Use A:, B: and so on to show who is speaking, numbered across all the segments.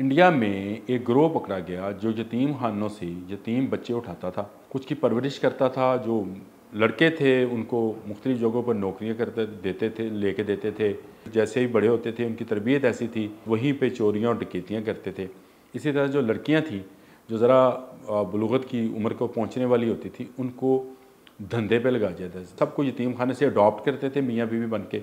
A: India में एक ग्रोह पकड़ा गया जो यतीम खानों से यतीम बच्चे उठाता था कुछ की परवरिश करता था जो लड़के थे उनको मुख्तलिफ जगहों पर नौकरियाँ करते देते थे लेके देते थे जैसे ही बड़े होते थे उनकी तरबियत ऐसी थी वहीं पे चोरियाँ और डकैतियाँ करते थे इसी तरह जो लड़कियाँ थीं जो ज़रा बलुगत की उम्र को पहुँचने वाली होती थी उनको धंधे पे लगा जाता था सबको यतीम खाने से अडॉप्ट करते थे मियाँ बीवी बन के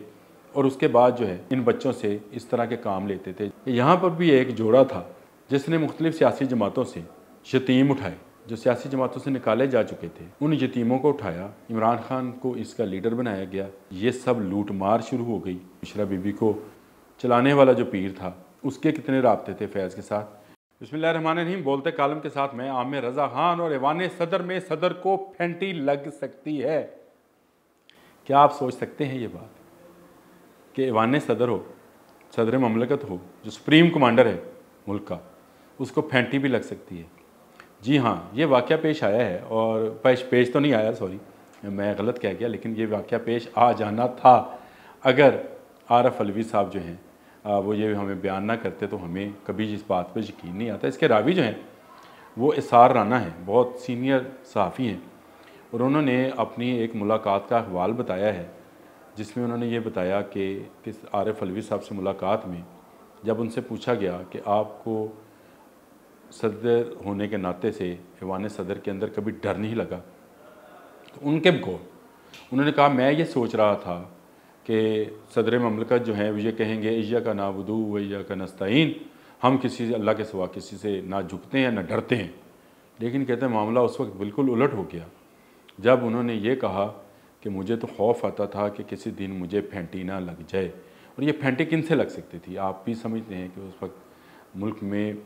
A: और उसके बाद जो है इन बच्चों से इस तरह के काम लेते थे यहाँ पर भी एक जोड़ा था जिसने मुख्तलिफ सियासी जमातों से यतीम उठाए जो सियासी जमातों से निकाले जा चुके थे उन यतीमों को उठाया इमरान खान को इसका लीडर बनाया गया ये सब लूट मार शुरू हो गई मिश्रा बीबी को चलाने वाला जो पीर था उसके कितने रबते थे फैज़ के साथ रहीम बोलते कालम के साथ मैं आमिर रज़ा खान और एवान सदर में सदर को फेंटी लग सकती है क्या आप सोच सकते हैं ये बात कि ईवान सदर हो सदर ममलकत हो जो सुप्रीम कमांडर है मुल्क का उसको फेंटी भी लग सकती है जी हाँ ये वाक़ पेश आया है और पेश पेश तो नहीं आया सॉरी मैं गलत कह गया लेकिन ये वाक़ पेश आ जाना था अगर आर एफ अलवी साहब जो हैं वो ये हमें बयान ना करते तो हमें कभी इस बात पर यकीन नहीं आता इसके रावी जो हैं वो इसार राना हैं बहुत सीनियर सहाफ़ी हैं और उन्होंने अपनी एक मुलाकात का अहवाल बताया है जिसमें उन्होंने ये बताया कि किस आर एफ अलवी साहब से मुलाकात में जब उनसे पूछा गया कि आपको सदर होने के नाते से ऐवान सदर के अंदर कभी डर नहीं लगा तो उनके गौर उन्होंने कहा मैं ये सोच रहा था कि सदर ममलकत जो है वो ये कहेंगे ईया का ना वदू वैया का नस्तीन हम किसी से अल्लाह के सवा किसी से ना झुकते हैं ना डरते हैं लेकिन कहते हैं मामला उस वक्त बिल्कुल उलट हो गया जब उन्होंने ये कहा कि मुझे तो खौफ आता था कि किसी दिन मुझे फेंटी ना लग जाए और ये फेंटी किन से लग सकती थी आप भी समझते हैं कि उस वक्त मुल्क में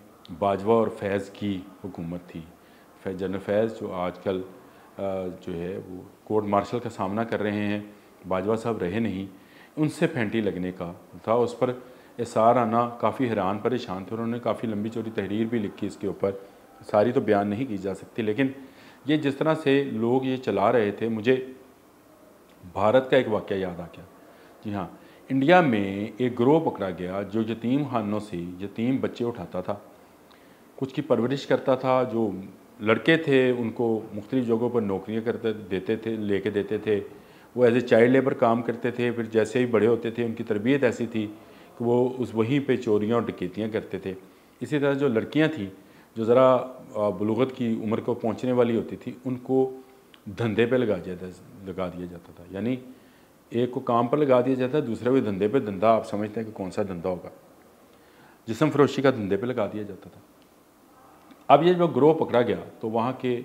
A: बाजवा और फैज़ की हुकूमत थी जनरल फैज़ जो आजकल जो है वो कोर्ट मार्शल का सामना कर रहे हैं बाजवा साहब रहे नहीं उनसे फेंटी लगने का था उस पर एसार आना काफ़ी हैरान परेशान थे उन्होंने काफ़ी लंबी चोरी तहरीर भी लिखी इसके ऊपर सारी तो बयान नहीं की जा सकती लेकिन ये जिस तरह से लोग ये चला रहे थे मुझे भारत का एक वाक्य याद आ गया जी हाँ इंडिया में एक ग्रोह पकड़ा गया जो यतीम खानों से यतीम बच्चे उठाता था कुछ की परवरिश करता था जो लड़के थे उनको मुख्तु जगहों पर नौकरियाँ करते देते थे ले कर देते थे वो एज ए चाइल्ड लेबर काम करते थे फिर जैसे ही बड़े होते थे उनकी तरबियत ऐसी थी कि वो उस वहीं पे चोरियाँ और डकैतियाँ करते थे इसी तरह जो लड़कियाँ थीं जो ज़रा बलुगत की उम्र को पहुँचने वाली होती थी उनको धंधे पे लगा दिया लगा दिया जाता था यानी एक को काम पर लगा दिया जाता है दूसरे को धंधे पे धंधा आप समझते हैं कि कौन सा धंधा होगा जिसम फरोशी का धंधे पे लगा दिया जाता था अब ये जब ग्रोह पकड़ा गया तो वहाँ के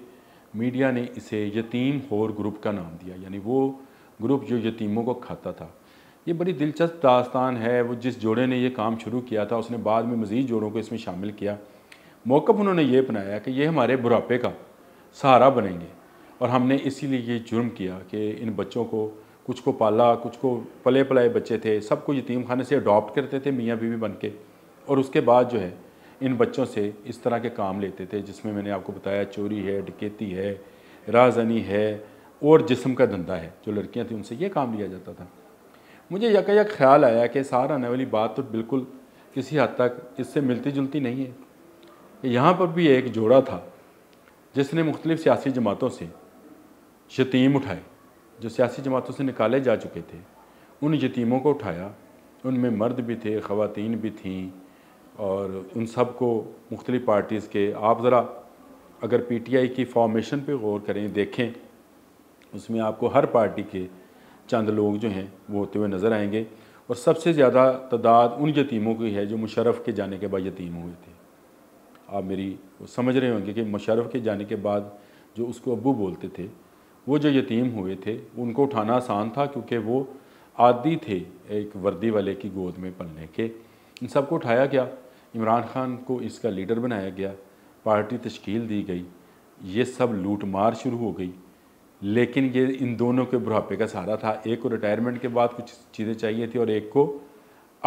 A: मीडिया ने इसे यतीम होर ग्रुप का नाम दिया यानी वो ग्रुप जो यतीमों को खाता था ये बड़ी दिलचस्प दास्तान है वो जिस जोड़े ने ये काम शुरू किया था उसने बाद में मज़ीद जोड़ों को इसमें शामिल किया मौक़ उन्होंने ये बनाया कि ये हमारे बुढ़ापे का सहारा बनेंगे और हमने इसीलिए ये जुर्म किया कि इन बच्चों को कुछ को पाला कुछ को पले पलाए बच्चे थे सबको यतीम खाने से अडॉप्ट करते थे मियाँ बीवी बन के और उसके बाद जो है इन बच्चों से इस तरह के काम लेते थे जिसमें मैंने आपको बताया चोरी है डकेती है राजनी है और जिसम का धंधा है जो लड़कियाँ थीं उनसे ये काम लिया जाता था मुझे यका यक ख्याल आया कि सार आने वाली बात तो बिल्कुल किसी हद तक इससे मिलती जुलती नहीं है यहाँ पर भी एक जोड़ा था जिसने मुख्तलिफ़ सियासी जमातों से यतीम उठाए जो सियासी जमातों से निकाले जा चुके थे उन यतीमों को उठाया उनमें मर्द भी थे ख़वातीन भी थीं और उन सब को मुख्तलिफ़ पार्टीज़ के आप ज़रा अगर पी टी आई की फॉर्मेशन पर गौर करें देखें उसमें आपको हर पार्टी के चंद लोग जो हैं वो होते हुए नज़र आएंगे और सबसे ज़्यादा तादाद उन यतीमों की है जो मुशरफ़ के जाने के बाद यतीम हुए थे आप मेरी समझ रहे होंगे कि मुशरफ़ के जाने के बाद जो उसको अबू बोलते थे वो जो यतीम हुए थे उनको उठाना आसान था क्योंकि वो आदि थे एक वर्दी वाले की गोद में पलने के इन सबको उठाया गया इमरान खान को इसका लीडर बनाया गया पार्टी तश्कील दी गई ये सब लूट मार शुरू हो गई लेकिन ये इन दोनों के बुढ़ापे का सहारा था एक को रिटायरमेंट के बाद कुछ चीज़ें चाहिए थी और एक को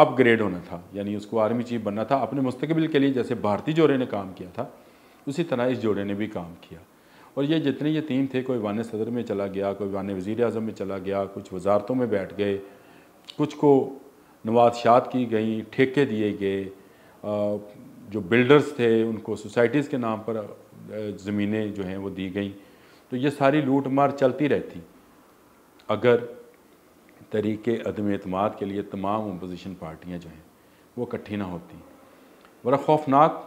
A: अपग्रेड होना था यानी उसको आर्मी चीफ बनना था अपने मुस्तबिल के लिए जैसे भारतीय जोड़े ने काम किया था उसी तरह इस जोड़े ने भी काम किया और ये जितने ये तीन थे कोई वान सदर में चला गया कोई वान वज़ी अजम में चला गया कुछ वजारतों में बैठ गए कुछ को नवादशात की गई ठेके दिए गए जो बिल्डर्स थे उनको सोसाइटीज़ के नाम पर ज़मीनें जो हैं वो दी गई तो ये सारी लूट मार चलती रहती अगर तरीके अदम अतमाद के लिए तमाम अपोजिशन पार्टियाँ जो हैं वो इकट्ठी ना होती बड़ा खौफनाक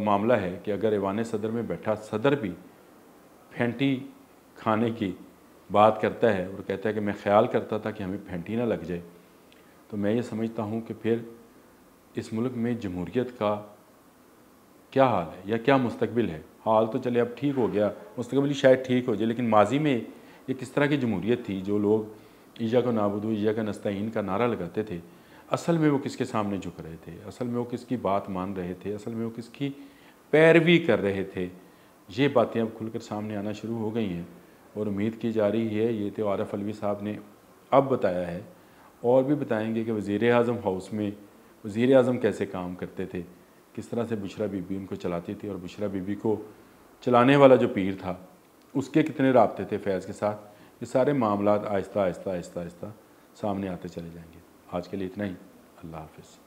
A: मामला है कि अगर ऐवान सदर में बैठा सदर भी फेंटी खाने की बात करता है और कहता है कि मैं ख्याल करता था कि हमें फेंटी ना लग जाए तो मैं ये समझता हूँ कि फिर इस मुल्क में जमहूरीत का क्या हाल है या क्या मुस्तबिल है हाल तो चले अब ठीक हो गया मुस्तबिल शायद ठीक हो जाए लेकिन माजी में ये किस तरह की जमहूरीत थी जो लोग ईजा को नाबुदो ईजा का नस्तीन का नारा लगाते थे असल में वो किसके सामने झुक रहे थे असल में वो किसकी बात मान रहे थे असल में वो किसकी पैरवी कर रहे थे ये बातें अब खुलकर सामने आना शुरू हो गई हैं और उम्मीद की जा रही है ये तो आरफ अलवी साहब ने अब बताया है और भी बताएंगे कि वज़ी अजम हाउस में वज़ी अजम कैसे काम करते थे किस तरह से बुशरा बीबी उनको चलाती थी और बुशरा बीबी को चलाने वाला जो पीर था उसके कितने रबते थे फैज़ के साथ ये सारे मामला आहिस्ता आहिस्ता आहिस्ता आहिस्ता सामने आते चले जाएंगे आज के लिए इतना ही अल्लाह हाफिज़